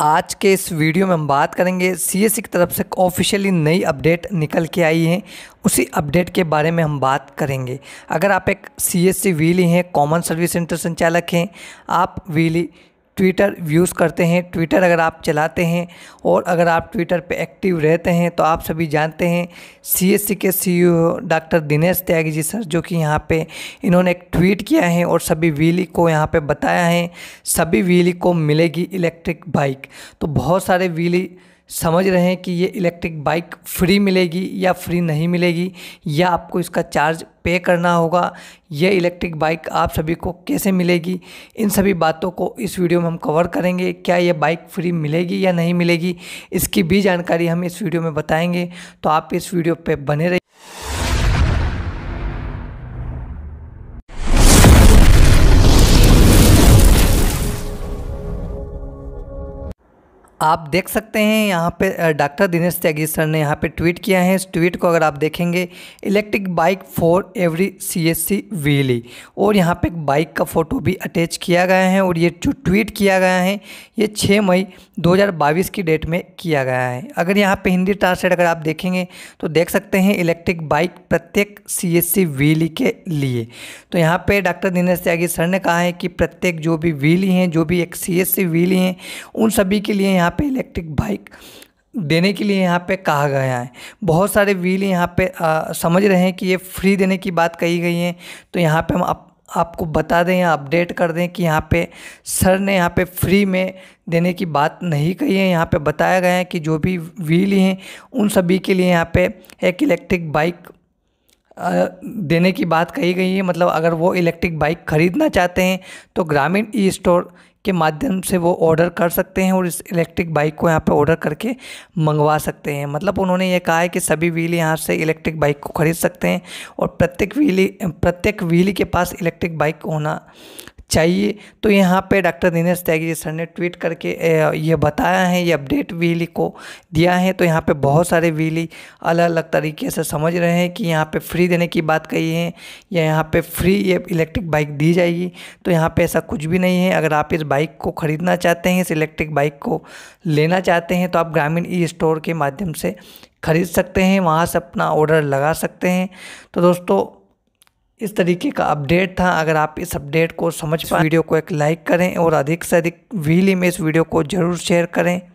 आज के इस वीडियो में हम बात करेंगे सी एस e की तरफ से ऑफिशियली नई अपडेट निकल के आई है उसी अपडेट के बारे में हम बात करेंगे अगर आप एक सी एस सी वीली हैं कॉमन सर्विस सेंटर संचालक हैं आप वीली ट्विटर यूज़ करते हैं ट्विटर अगर आप चलाते हैं और अगर आप ट्विटर पे एक्टिव रहते हैं तो आप सभी जानते हैं सीएससी के CEO doctor e Dinesh Tyagi ji sir जो कि यहाँ पे इन्होंने एक ट्वीट किया है और सभी वीली को यहाँ पे बताया है सभी वीली को मिलेगी इलेक्ट्रिक बाइक तो बहुत सारे वीली समझ रहे हैं कि ये इलेक्ट्रिक बाइक फ्री मिलेगी या फ्री नहीं मिलेगी या आपको इसका चार्ज पे करना होगा यह इलेक्ट्रिक बाइक आप सभी को कैसे मिलेगी इन सभी बातों को इस वीडियो में हम कवर करेंगे क्या यह बाइक फ्री मिलेगी या नहीं मिलेगी इसकी भी जानकारी हम इस वीडियो में बताएंगे तो आप इस वीडियो पर बने रहिए आप देख सकते हैं यहाँ पे डॉक्टर दिनेश त्यागी सर ने यहाँ पे ट्वीट किया है इस ट्वीट को अगर आप देखेंगे electric bike for every C S C व्हीली और यहाँ पे बाइक का फ़ोटो भी अटैच किया गया है और ये जो ट्वीट किया गया है ये 6 मई 2022 की डेट में किया गया है अगर यहाँ पे हिंदी ट्रांसलेट अगर आप देखेंगे तो देख सकते हैं इलेक्ट्रिक बाइक प्रत्येक सी एस सी व्हीली के लिए तो यहाँ पर डॉक्टर दिनेश त्यागी सर ने कहा है कि प्रत्येक जो भी व्हीली हैं जो भी एक सी एस सी व्हीली हैं उन सभी के लिए यहाँ यहाँ पे इलेक्ट्रिक बाइक देने के लिए यहाँ पे कहा गया है बहुत सारे व्हील यहाँ पे आ, समझ रहे हैं कि ये फ्री देने की बात कही गई है तो यहाँ पे हम आप, आपको बता दें या अपडेट कर दें कि यहाँ पे सर ने यहाँ पे फ्री में देने की बात नहीं कही है यहाँ पे बताया गया है कि जो भी व्हील हैं उन सभी के लिए यहाँ पे एक इलेक्ट्रिक बाइक देने की बात कही गई है मतलब अगर वो इलेक्ट्रिक बाइक ख़रीदना चाहते हैं तो ग्रामीण ई स्टोर के माध्यम से वो ऑर्डर कर सकते हैं और इस इलेक्ट्रिक बाइक को यहाँ पे ऑर्डर करके मंगवा सकते हैं मतलब उन्होंने ये कहा है कि सभी व्हीली यहाँ से इलेक्ट्रिक बाइक को ख़रीद सकते हैं और प्रत्येक व्हीली प्रत्येक व्हीली के पास इलेक्ट्रिक बाइक होना चाहिए तो यहाँ पे डॉक्टर दिनेश त्यागी सर ने ट्वीट करके ये बताया है ये अपडेट वीली को दिया है तो यहाँ पे बहुत सारे वीली अलग अलग तरीके से समझ रहे हैं कि यहाँ पे फ्री देने की बात कही है या यहाँ पे फ्री ये इलेक्ट्रिक बाइक दी जाएगी तो यहाँ पे ऐसा कुछ भी नहीं है अगर आप इस बाइक को ख़रीदना चाहते हैं इस इलेक्ट्रिक बाइक को लेना चाहते हैं तो आप ग्रामीण ई स्टोर के माध्यम से ख़रीद सकते हैं वहाँ से अपना ऑर्डर लगा सकते हैं तो दोस्तों इस तरीके का अपडेट था अगर आप इस अपडेट को समझ पाए वीडियो को एक लाइक करें और अधिक से अधिक व्हीली में इस वीडियो को जरूर शेयर करें